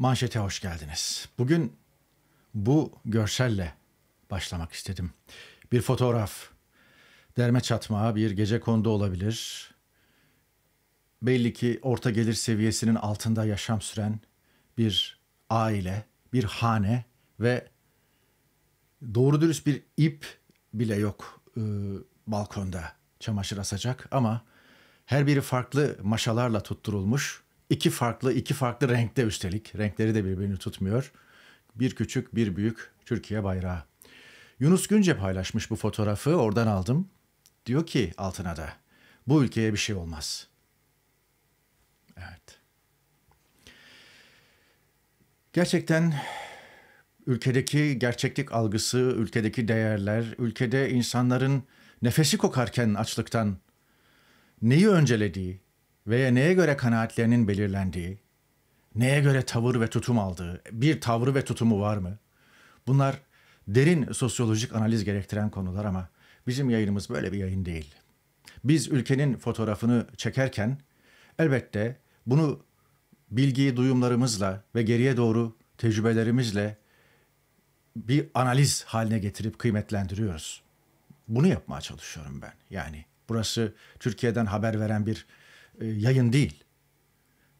Manşete hoş geldiniz. Bugün bu görselle başlamak istedim. Bir fotoğraf, derme çatma, bir gece kondu olabilir. Belli ki orta gelir seviyesinin altında yaşam süren bir aile, bir hane ve doğru dürüst bir ip bile yok e, balkonda çamaşır asacak ama her biri farklı maşalarla tutturulmuş İki farklı, iki farklı renkte üstelik. Renkleri de birbirini tutmuyor. Bir küçük, bir büyük Türkiye bayrağı. Yunus Günce paylaşmış bu fotoğrafı, oradan aldım. Diyor ki altına da, bu ülkeye bir şey olmaz. Evet. Gerçekten ülkedeki gerçeklik algısı, ülkedeki değerler, ülkede insanların nefesi kokarken açlıktan neyi öncelediği, veya neye göre kanaatlerinin belirlendiği, neye göre tavır ve tutum aldığı, bir tavrı ve tutumu var mı? Bunlar derin sosyolojik analiz gerektiren konular ama bizim yayınımız böyle bir yayın değil. Biz ülkenin fotoğrafını çekerken elbette bunu bilgiyi duyumlarımızla ve geriye doğru tecrübelerimizle bir analiz haline getirip kıymetlendiriyoruz. Bunu yapmaya çalışıyorum ben. Yani burası Türkiye'den haber veren bir e, yayın değil.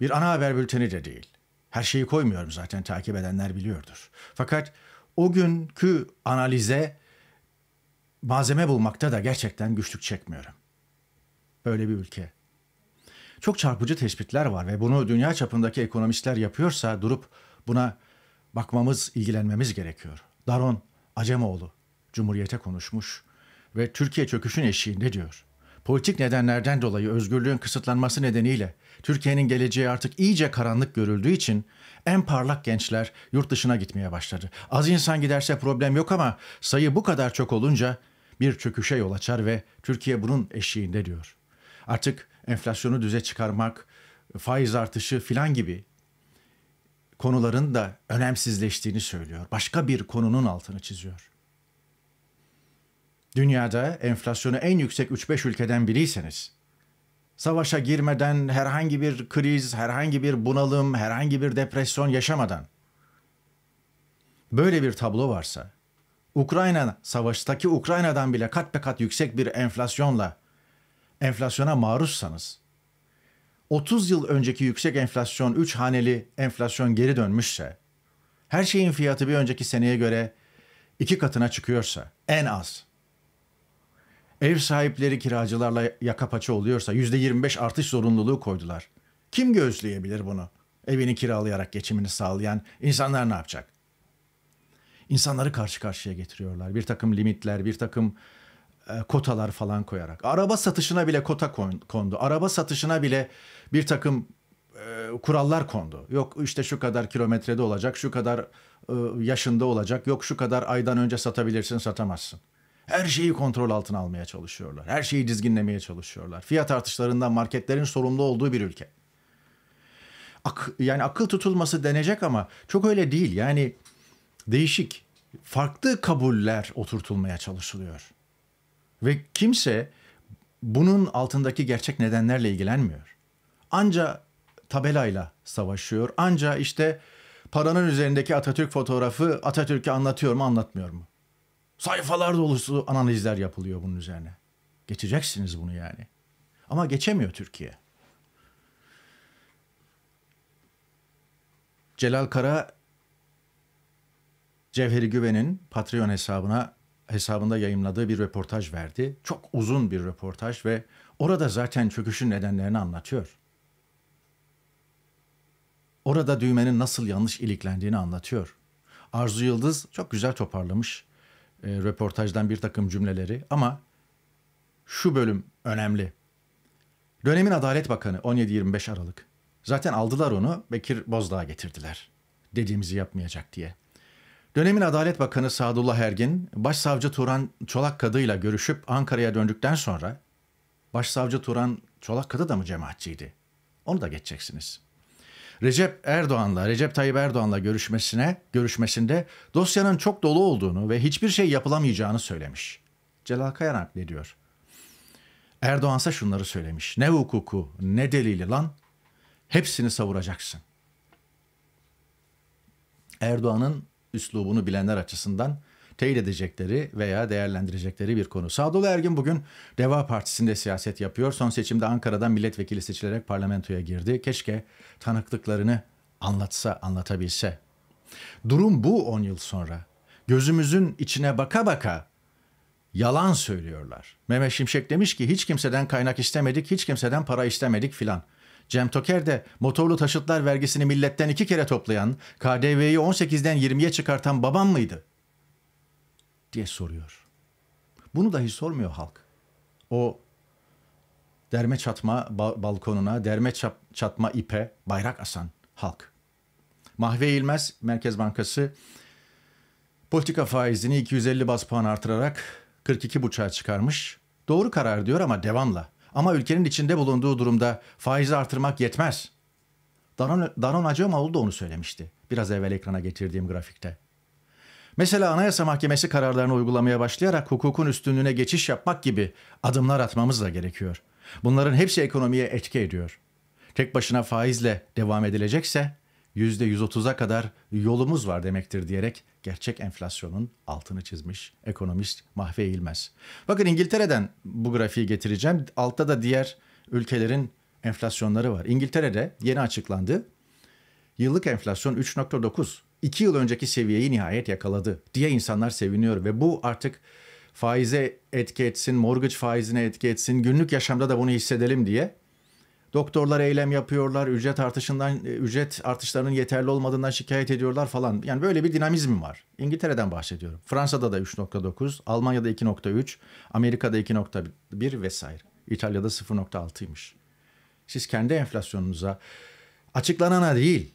Bir ana haber bülteni de değil. Her şeyi koymuyorum zaten takip edenler biliyordur. Fakat o günkü analize malzeme bulmakta da gerçekten güçlük çekmiyorum. Böyle bir ülke. Çok çarpıcı tespitler var ve bunu dünya çapındaki ekonomistler yapıyorsa durup buna bakmamız, ilgilenmemiz gerekiyor. Daron Acemoğlu Cumhuriyete konuşmuş ve Türkiye çöküşün eşiğinde diyor politik nedenlerden dolayı özgürlüğün kısıtlanması nedeniyle Türkiye'nin geleceği artık iyice karanlık görüldüğü için en parlak gençler yurt dışına gitmeye başladı. Az insan giderse problem yok ama sayı bu kadar çok olunca bir çöküşe yol açar ve Türkiye bunun eşiğinde diyor. Artık enflasyonu düze çıkarmak, faiz artışı filan gibi konuların da önemsizleştiğini söylüyor. Başka bir konunun altını çiziyor. Dünyada enflasyonu en yüksek 3-5 ülkeden biriyseniz, savaşa girmeden herhangi bir kriz, herhangi bir bunalım, herhangi bir depresyon yaşamadan böyle bir tablo varsa, Ukrayna savaştaki Ukrayna'dan bile kat be kat yüksek bir enflasyonla enflasyona maruzsanız, 30 yıl önceki yüksek enflasyon, 3 haneli enflasyon geri dönmüşse, her şeyin fiyatı bir önceki seneye göre iki katına çıkıyorsa en az Ev sahipleri kiracılarla yaka paça oluyorsa %25 artış zorunluluğu koydular. Kim gözleyebilir bunu? Evini kiralayarak geçimini sağlayan insanlar ne yapacak? İnsanları karşı karşıya getiriyorlar. Bir takım limitler, bir takım e, kotalar falan koyarak. Araba satışına bile kota kondu. Araba satışına bile bir takım e, kurallar kondu. Yok işte şu kadar kilometrede olacak, şu kadar e, yaşında olacak, yok şu kadar aydan önce satabilirsin, satamazsın. Her şeyi kontrol altına almaya çalışıyorlar. Her şeyi dizginlemeye çalışıyorlar. Fiyat artışlarından marketlerin sorumlu olduğu bir ülke. Ak, yani akıl tutulması denecek ama çok öyle değil. Yani değişik, farklı kabuller oturtulmaya çalışılıyor. Ve kimse bunun altındaki gerçek nedenlerle ilgilenmiyor. Anca tabelayla savaşıyor. Anca işte paranın üzerindeki Atatürk fotoğrafı Atatürk'ü anlatıyor mu anlatmıyor mu? Sayfalar dolusu analizler yapılıyor bunun üzerine. Geçeceksiniz bunu yani. Ama geçemiyor Türkiye. Celal Kara Cevheri Güven'in Patreon hesabına hesabında yayımladığı bir röportaj verdi. Çok uzun bir röportaj ve orada zaten çöküşün nedenlerini anlatıyor. Orada düğmenin nasıl yanlış iliklendiğini anlatıyor. Arzu Yıldız çok güzel toparlamış e, röportajdan bir takım cümleleri ama şu bölüm önemli. Dönemin Adalet Bakanı 17-25 Aralık. Zaten aldılar onu Bekir Bozdağ'a getirdiler. Dediğimizi yapmayacak diye. Dönemin Adalet Bakanı Sadullah Ergin, Başsavcı Turan Çolak Kadıyla görüşüp Ankara'ya döndükten sonra Başsavcı Turan Çolak Kadı da mı cemaatçiydi? Onu da geçeceksiniz.'' Recep Erdoğan'la, Recep Tayyip Erdoğan'la görüşmesine, görüşmesinde dosyanın çok dolu olduğunu ve hiçbir şey yapılamayacağını söylemiş. Celal Kayanak ne diyor? Erdoğan ise şunları söylemiş. Ne hukuku, ne delili lan? Hepsini savuracaksın. Erdoğan'ın üslubunu bilenler açısından teyit edecekleri veya değerlendirecekleri bir konu. Sadullah Ergin bugün Deva Partisi'nde siyaset yapıyor. Son seçimde Ankara'dan milletvekili seçilerek parlamentoya girdi. Keşke tanıklıklarını anlatsa, anlatabilse. Durum bu 10 yıl sonra. Gözümüzün içine baka baka yalan söylüyorlar. Mehmet Şimşek demiş ki hiç kimseden kaynak istemedik, hiç kimseden para istemedik filan. Cem Toker de motorlu taşıtlar vergisini milletten iki kere toplayan, KDV'yi 18'den 20'ye çıkartan babam mıydı? diye soruyor. Bunu dahi sormuyor halk. O derme çatma balkonuna, derme çatma ipe bayrak asan halk. Mahve Eğilmez Merkez Bankası politika faizini 250 bas puan artırarak 42 42,5'a çıkarmış. Doğru karar diyor ama devamla. Ama ülkenin içinde bulunduğu durumda faizi artırmak yetmez. Danon Daron Acemoğlu da onu söylemişti. Biraz evvel ekrana getirdiğim grafikte. Mesela Anayasa Mahkemesi kararlarını uygulamaya başlayarak hukukun üstünlüğüne geçiş yapmak gibi adımlar atmamız da gerekiyor. Bunların hepsi ekonomiye etki ediyor. Tek başına faizle devam edilecekse %130'a kadar yolumuz var demektir diyerek gerçek enflasyonun altını çizmiş ekonomist Mahve İlmez. Bakın İngiltere'den bu grafiği getireceğim. Altta da diğer ülkelerin enflasyonları var. İngiltere'de yeni açıklandı. Yıllık enflasyon 3.9. 2 yıl önceki seviyeyi nihayet yakaladı diye insanlar seviniyor ve bu artık faize etki etsin, mortgage faizine etki etsin, günlük yaşamda da bunu hissedelim diye doktorlar eylem yapıyorlar, ücret artışından ücret artışlarının yeterli olmadığından şikayet ediyorlar falan. Yani böyle bir dinamizm var. İngiltere'den bahsediyorum. Fransa'da da 3.9, Almanya'da 2.3, Amerika'da 2.1 vesaire. İtalya'da 0.6'ymış. Siz kendi enflasyonunuza açıklanana değil,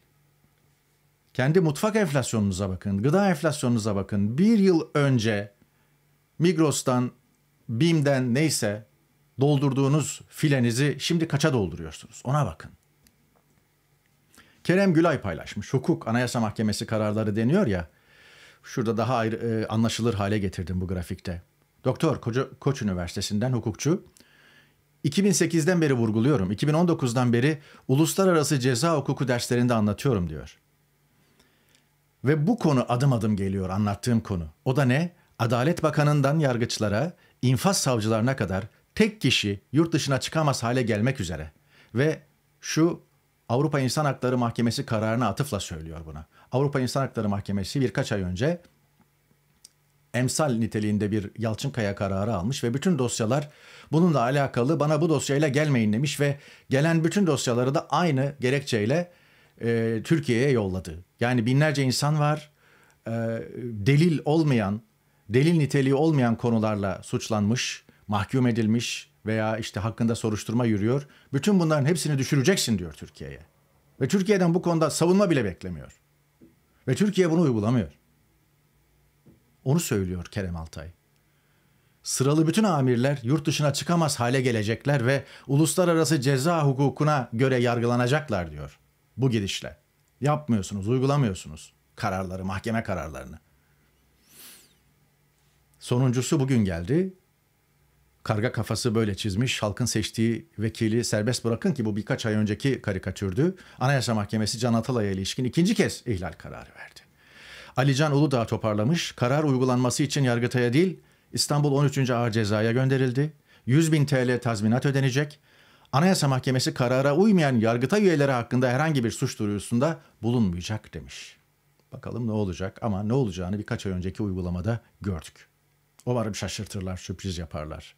kendi mutfak enflasyonunuza bakın, gıda enflasyonunuza bakın. Bir yıl önce Migros'tan, BİM'den neyse doldurduğunuz filenizi şimdi kaça dolduruyorsunuz? Ona bakın. Kerem Gülay paylaşmış. Hukuk Anayasa Mahkemesi kararları deniyor ya. Şurada daha ayrı, e, anlaşılır hale getirdim bu grafikte. Doktor Koca, Koç Üniversitesi'nden hukukçu. 2008'den beri vurguluyorum. 2019'dan beri uluslararası ceza hukuku derslerinde anlatıyorum diyor. Ve bu konu adım adım geliyor anlattığım konu. O da ne? Adalet Bakanı'ndan yargıçlara, infaz savcılarına kadar tek kişi yurt dışına çıkamaz hale gelmek üzere. Ve şu Avrupa İnsan Hakları Mahkemesi kararını atıfla söylüyor buna. Avrupa İnsan Hakları Mahkemesi birkaç ay önce emsal niteliğinde bir Yalçınkaya kararı almış ve bütün dosyalar bununla alakalı bana bu dosyayla gelmeyin demiş ve gelen bütün dosyaları da aynı gerekçeyle e, Türkiye'ye yolladı. Yani binlerce insan var. E, delil olmayan, delil niteliği olmayan konularla suçlanmış, mahkum edilmiş veya işte hakkında soruşturma yürüyor. Bütün bunların hepsini düşüreceksin diyor Türkiye'ye. Ve Türkiye'den bu konuda savunma bile beklemiyor. Ve Türkiye bunu uygulamıyor. Onu söylüyor Kerem Altay. Sıralı bütün amirler yurt dışına çıkamaz hale gelecekler ve uluslararası ceza hukukuna göre yargılanacaklar diyor bu gidişle. Yapmıyorsunuz, uygulamıyorsunuz kararları, mahkeme kararlarını. Sonuncusu bugün geldi. Karga kafası böyle çizmiş, halkın seçtiği vekili serbest bırakın ki bu birkaç ay önceki karikatürdü. Anayasa Mahkemesi Can Atalay'a ilişkin ikinci kez ihlal kararı verdi. Alican Uludağ toparlamış, karar uygulanması için Yargıtay'a değil İstanbul 13. Ağır Ceza'ya gönderildi. 100 bin TL tazminat ödenecek. Anayasa Mahkemesi karara uymayan yargıta üyeleri hakkında herhangi bir suç duyurusunda bulunmayacak demiş. Bakalım ne olacak ama ne olacağını birkaç ay önceki uygulamada gördük. Umarım şaşırtırlar, sürpriz yaparlar.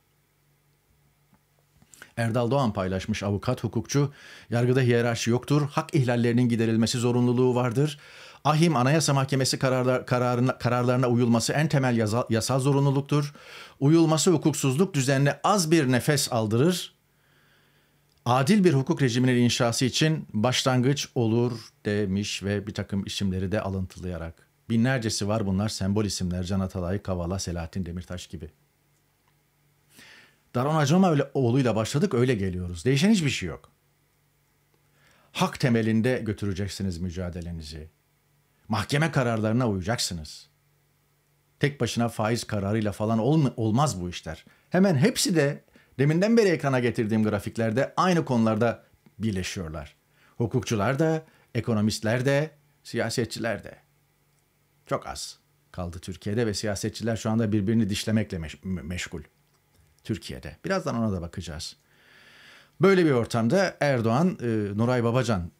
Erdal Doğan paylaşmış avukat hukukçu. Yargıda hiyerarşi yoktur. Hak ihlallerinin giderilmesi zorunluluğu vardır. Ahim Anayasa Mahkemesi kararlar, kararına, kararlarına uyulması en temel yasa, yasal zorunluluktur. Uyulması hukuksuzluk düzenine az bir nefes aldırır adil bir hukuk rejiminin inşası için başlangıç olur demiş ve bir takım isimleri de alıntılayarak. Binlercesi var bunlar sembol isimler Can Atalay, Kavala, Selahattin Demirtaş gibi. Daron Acoma öyle, oğluyla başladık öyle geliyoruz. Değişen hiçbir şey yok. Hak temelinde götüreceksiniz mücadelenizi. Mahkeme kararlarına uyacaksınız. Tek başına faiz kararıyla falan olma, olmaz bu işler. Hemen hepsi de Deminden beri ekrana getirdiğim grafiklerde aynı konularda birleşiyorlar. Hukukçular da, ekonomistler de, siyasetçiler de. Çok az kaldı Türkiye'de ve siyasetçiler şu anda birbirini dişlemekle meş- meşgul. Türkiye'de. Birazdan ona da bakacağız. Böyle bir ortamda Erdoğan, e, Nuray Babacan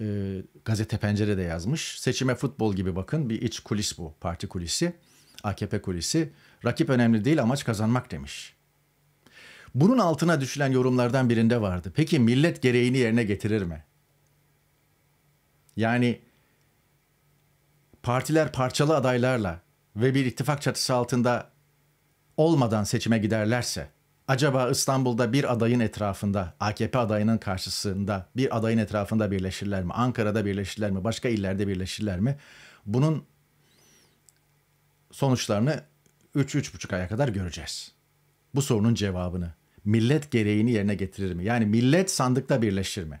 e, gazete pencerede yazmış. Seçime futbol gibi bakın bir iç kulis bu parti kulisi, AKP kulisi. Rakip önemli değil amaç kazanmak demiş. Bunun altına düşülen yorumlardan birinde vardı. Peki millet gereğini yerine getirir mi? Yani partiler parçalı adaylarla ve bir ittifak çatısı altında olmadan seçime giderlerse acaba İstanbul'da bir adayın etrafında AKP adayının karşısında bir adayın etrafında birleşirler mi? Ankara'da birleşirler mi? Başka illerde birleşirler mi? Bunun sonuçlarını 3-3,5 aya kadar göreceğiz. Bu sorunun cevabını millet gereğini yerine getirir mi? Yani millet sandıkta birleşir mi?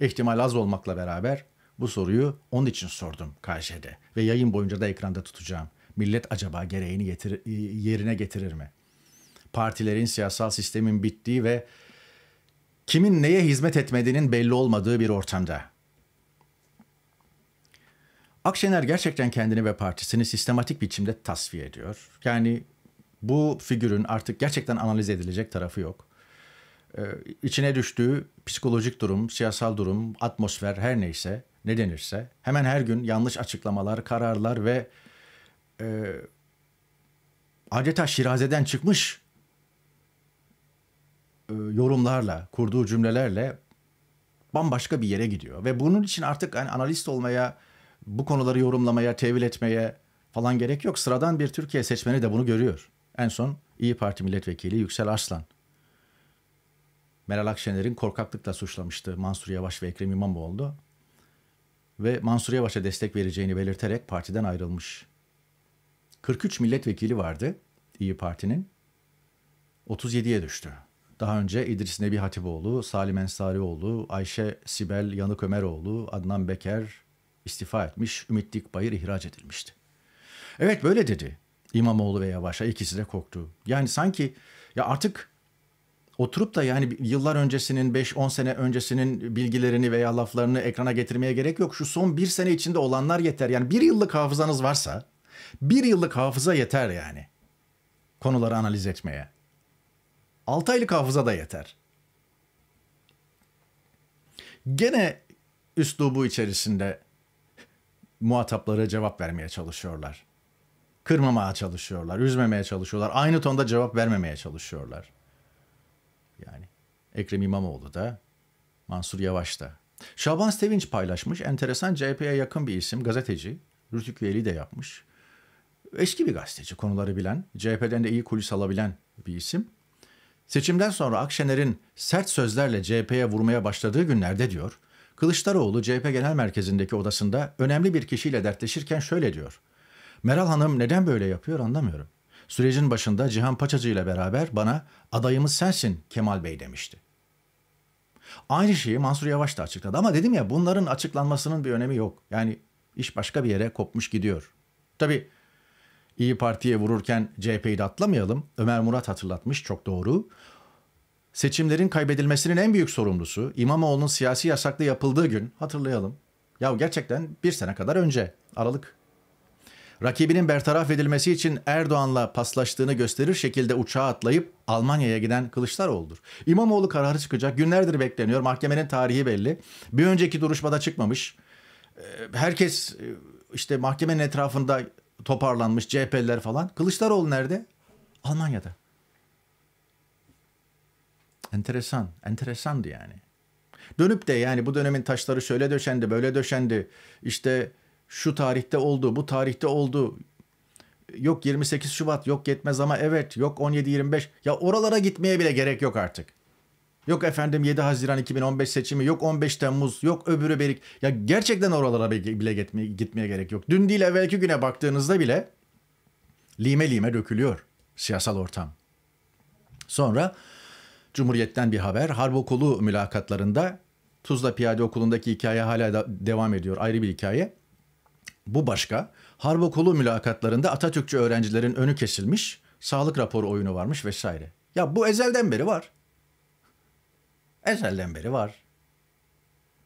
İhtimal az olmakla beraber bu soruyu onun için sordum KJ'de ve yayın boyunca da ekranda tutacağım. Millet acaba gereğini getir, yerine getirir mi? Partilerin, siyasal sistemin bittiği ve kimin neye hizmet etmediğinin belli olmadığı bir ortamda. Akşener gerçekten kendini ve partisini sistematik biçimde tasfiye ediyor. Yani bu figürün artık gerçekten analiz edilecek tarafı yok. Ee, içine düştüğü psikolojik durum, siyasal durum, atmosfer her neyse, ne denirse hemen her gün yanlış açıklamalar, kararlar ve e, adeta şirazeden çıkmış e, yorumlarla, kurduğu cümlelerle bambaşka bir yere gidiyor. Ve bunun için artık yani analist olmaya, bu konuları yorumlamaya, tevil etmeye falan gerek yok. Sıradan bir Türkiye seçmeni de bunu görüyor. En son İyi Parti milletvekili Yüksel Arslan Meral Akşener'in korkaklıkla suçlamıştı Mansur Yavaş ve Ekrem İmamoğlu ve Mansur Yavaş'a destek vereceğini belirterek partiden ayrılmış. 43 milletvekili vardı İyi Parti'nin. 37'ye düştü. Daha önce İdris Nebi Hatipoğlu, Salim Ensarioğlu, Ayşe Sibel Yanık Ömeroğlu, Adnan Beker istifa etmiş, Ümit Dikbayır ihraç edilmişti. Evet böyle dedi. İmamoğlu ve Yavaş'a ikisi de korktu. Yani sanki ya artık oturup da yani yıllar öncesinin 5-10 sene öncesinin bilgilerini veya laflarını ekrana getirmeye gerek yok. Şu son bir sene içinde olanlar yeter. Yani bir yıllık hafızanız varsa bir yıllık hafıza yeter yani konuları analiz etmeye. 6 aylık hafıza da yeter. Gene üslubu içerisinde muhataplara cevap vermeye çalışıyorlar kırmamaya çalışıyorlar, üzmemeye çalışıyorlar. Aynı tonda cevap vermemeye çalışıyorlar. Yani Ekrem İmamoğlu da, Mansur Yavaş da. Şaban Sevinç paylaşmış. Enteresan CHP'ye yakın bir isim, gazeteci. Rütük üyeliği de yapmış. Eski bir gazeteci, konuları bilen, CHP'den de iyi kulis alabilen bir isim. Seçimden sonra Akşener'in sert sözlerle CHP'ye vurmaya başladığı günlerde diyor, Kılıçdaroğlu CHP Genel Merkezi'ndeki odasında önemli bir kişiyle dertleşirken şöyle diyor. Meral Hanım neden böyle yapıyor anlamıyorum. Sürecin başında Cihan Paçacı ile beraber bana adayımız sensin Kemal Bey demişti. Aynı şeyi Mansur Yavaş da açıkladı ama dedim ya bunların açıklanmasının bir önemi yok. Yani iş başka bir yere kopmuş gidiyor. Tabi İyi Parti'ye vururken CHP'yi de atlamayalım. Ömer Murat hatırlatmış çok doğru. Seçimlerin kaybedilmesinin en büyük sorumlusu İmamoğlu'nun siyasi yasaklı yapıldığı gün hatırlayalım. Ya gerçekten bir sene kadar önce Aralık rakibinin bertaraf edilmesi için Erdoğan'la paslaştığını gösterir şekilde uçağa atlayıp Almanya'ya giden Kılıçdaroğlu'dur. İmamoğlu kararı çıkacak. Günlerdir bekleniyor. Mahkemenin tarihi belli. Bir önceki duruşmada çıkmamış. Ee, herkes e, işte mahkemenin etrafında toparlanmış CHP'liler falan. Kılıçdaroğlu nerede? Almanya'da. Enteresan, enteresandı yani. Dönüp de yani bu dönemin taşları şöyle döşendi, böyle döşendi. İşte şu tarihte oldu, bu tarihte oldu. Yok 28 Şubat, yok yetmez ama evet, yok 17-25. Ya oralara gitmeye bile gerek yok artık. Yok efendim 7 Haziran 2015 seçimi, yok 15 Temmuz, yok öbürü berik. Ya gerçekten oralara bile gitmeye, gerek yok. Dün değil evvelki güne baktığınızda bile lime lime dökülüyor siyasal ortam. Sonra Cumhuriyet'ten bir haber. Harp okulu mülakatlarında Tuzla Piyade Okulu'ndaki hikaye hala da devam ediyor. Ayrı bir hikaye. Bu başka. Harp okulu mülakatlarında Atatürkçü öğrencilerin önü kesilmiş, sağlık raporu oyunu varmış vesaire. Ya bu ezelden beri var. Ezelden beri var.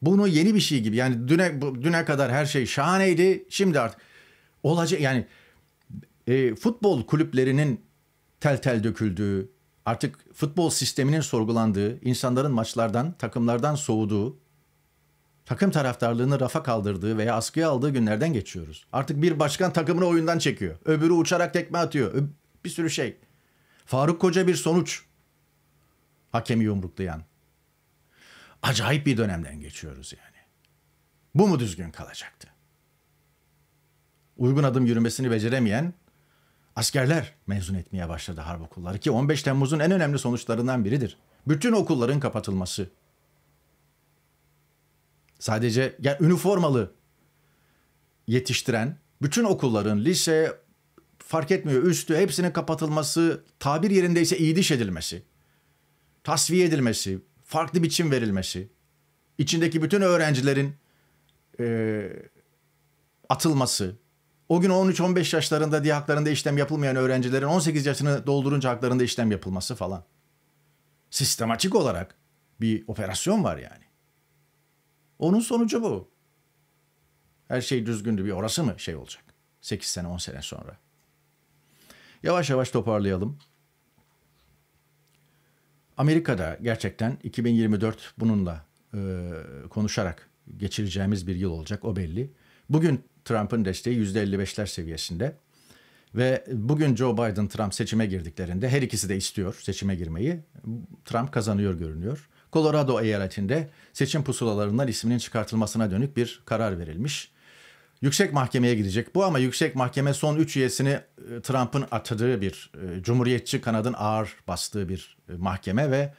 Bunu yeni bir şey gibi yani düne, düne kadar her şey şahaneydi. Şimdi artık olacak yani e, futbol kulüplerinin tel tel döküldüğü, artık futbol sisteminin sorgulandığı, insanların maçlardan, takımlardan soğuduğu, takım taraftarlığını rafa kaldırdığı veya askıya aldığı günlerden geçiyoruz. Artık bir başkan takımını oyundan çekiyor. Öbürü uçarak tekme atıyor. bir sürü şey. Faruk Koca bir sonuç. Hakemi yumruklayan. Acayip bir dönemden geçiyoruz yani. Bu mu düzgün kalacaktı? Uygun adım yürümesini beceremeyen askerler mezun etmeye başladı harp okulları ki 15 Temmuz'un en önemli sonuçlarından biridir. Bütün okulların kapatılması Sadece yani üniformalı yetiştiren bütün okulların, lise fark etmiyor üstü hepsinin kapatılması, tabir yerindeyse iyiliş edilmesi, tasfiye edilmesi, farklı biçim verilmesi, içindeki bütün öğrencilerin e, atılması, o gün 13-15 yaşlarında diye haklarında işlem yapılmayan öğrencilerin 18 yaşını doldurunca haklarında işlem yapılması falan. Sistematik olarak bir operasyon var yani. Onun sonucu bu. Her şey düzgündü bir orası mı şey olacak? 8 sene 10 sene sonra. Yavaş yavaş toparlayalım. Amerika'da gerçekten 2024 bununla e, konuşarak geçireceğimiz bir yıl olacak o belli. Bugün Trump'ın desteği %55'ler seviyesinde. Ve bugün Joe Biden Trump seçime girdiklerinde her ikisi de istiyor seçime girmeyi. Trump kazanıyor görünüyor. Colorado eyaletinde seçim pusulalarından isminin çıkartılmasına dönük bir karar verilmiş. Yüksek mahkemeye gidecek bu ama yüksek mahkeme son 3 üyesini e, Trump'ın atadığı bir e, cumhuriyetçi kanadın ağır bastığı bir e, mahkeme ve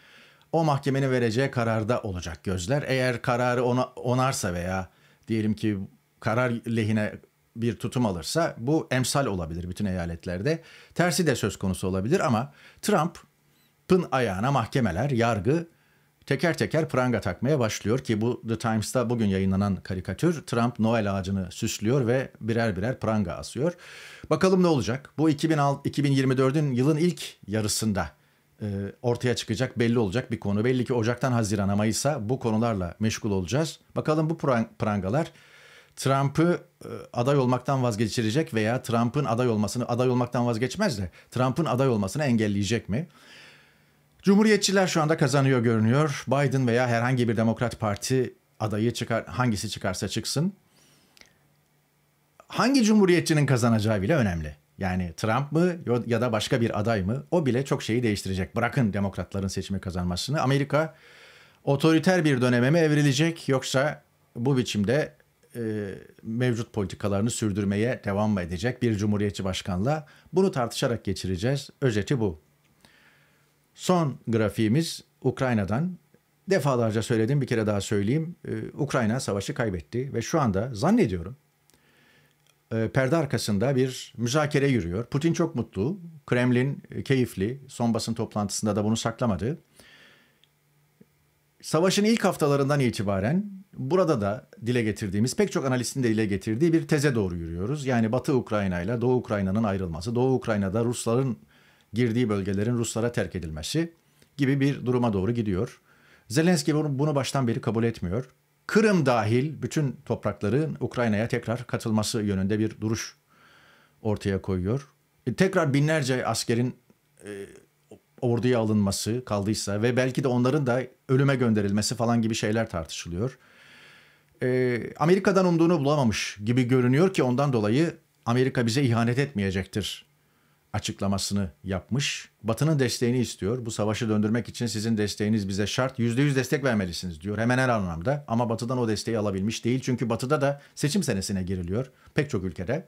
o mahkemenin vereceği kararda olacak gözler. Eğer kararı ona, onarsa veya diyelim ki karar lehine bir tutum alırsa bu emsal olabilir bütün eyaletlerde. Tersi de söz konusu olabilir ama Trump'ın ayağına mahkemeler, yargı teker teker pranga takmaya başlıyor ki bu The Times'ta bugün yayınlanan karikatür Trump Noel ağacını süslüyor ve birer birer pranga asıyor. Bakalım ne olacak? Bu 2024'ün yılın ilk yarısında e, ortaya çıkacak belli olacak bir konu. Belli ki Ocak'tan Haziran'a Mayıs'a bu konularla meşgul olacağız. Bakalım bu prangalar Trump'ı e, aday olmaktan vazgeçirecek veya Trump'ın aday olmasını aday olmaktan vazgeçmez de Trump'ın aday olmasını engelleyecek mi? Cumhuriyetçiler şu anda kazanıyor görünüyor. Biden veya herhangi bir Demokrat Parti adayı çıkar hangisi çıkarsa çıksın. Hangi cumhuriyetçinin kazanacağı bile önemli. Yani Trump mı ya da başka bir aday mı? O bile çok şeyi değiştirecek. Bırakın demokratların seçimi kazanmasını. Amerika otoriter bir döneme mi evrilecek yoksa bu biçimde e, mevcut politikalarını sürdürmeye devam mı edecek bir cumhuriyetçi başkanla? Bunu tartışarak geçireceğiz. Özeti bu. Son grafiğimiz Ukrayna'dan. Defalarca söyledim bir kere daha söyleyeyim. Ee, Ukrayna savaşı kaybetti ve şu anda zannediyorum e, perde arkasında bir müzakere yürüyor. Putin çok mutlu. Kremlin e, keyifli. Son basın toplantısında da bunu saklamadı. Savaşın ilk haftalarından itibaren burada da dile getirdiğimiz pek çok analistin de dile getirdiği bir teze doğru yürüyoruz. Yani Batı Ukrayna ile Doğu Ukrayna'nın ayrılması, Doğu Ukrayna'da Rusların girdiği bölgelerin Ruslara terk edilmesi gibi bir duruma doğru gidiyor. Zelenski bunu baştan beri kabul etmiyor. Kırım dahil bütün toprakların Ukrayna'ya tekrar katılması yönünde bir duruş ortaya koyuyor. E, tekrar binlerce askerin e, orduya alınması kaldıysa ve belki de onların da ölüme gönderilmesi falan gibi şeyler tartışılıyor. E, Amerika'dan umduğunu bulamamış gibi görünüyor ki ondan dolayı Amerika bize ihanet etmeyecektir açıklamasını yapmış. Batı'nın desteğini istiyor. Bu savaşı döndürmek için sizin desteğiniz bize şart. %100 destek vermelisiniz diyor hemen her anlamda. Ama Batı'dan o desteği alabilmiş değil. Çünkü Batı'da da seçim senesine giriliyor pek çok ülkede.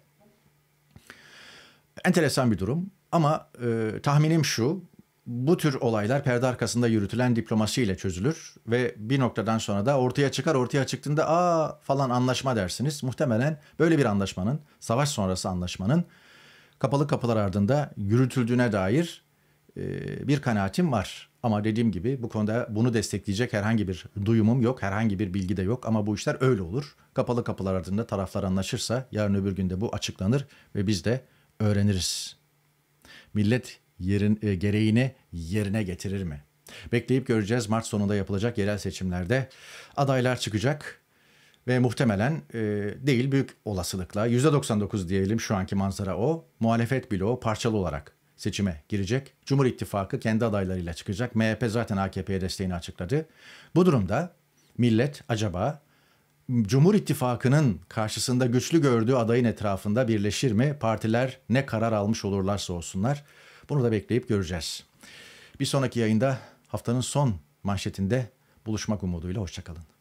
Enteresan bir durum ama e, tahminim şu. Bu tür olaylar perde arkasında yürütülen diplomasiyle çözülür ve bir noktadan sonra da ortaya çıkar. Ortaya çıktığında aa falan anlaşma dersiniz. Muhtemelen böyle bir anlaşmanın, savaş sonrası anlaşmanın kapalı kapılar ardında yürütüldüğüne dair e, bir kanaatim var. Ama dediğim gibi bu konuda bunu destekleyecek herhangi bir duyumum yok, herhangi bir bilgi de yok ama bu işler öyle olur. Kapalı kapılar ardında taraflar anlaşırsa yarın öbür günde bu açıklanır ve biz de öğreniriz. Millet yerin, e, gereğini yerine getirir mi? Bekleyip göreceğiz Mart sonunda yapılacak yerel seçimlerde adaylar çıkacak ve muhtemelen e, değil büyük olasılıkla %99 diyelim şu anki manzara o. Muhalefet bloğu parçalı olarak seçime girecek. Cumhur İttifakı kendi adaylarıyla çıkacak. MHP zaten AKP'ye desteğini açıkladı. Bu durumda millet acaba Cumhur İttifakı'nın karşısında güçlü gördüğü adayın etrafında birleşir mi? Partiler ne karar almış olurlarsa olsunlar. Bunu da bekleyip göreceğiz. Bir sonraki yayında haftanın son manşetinde buluşmak umuduyla hoşçakalın.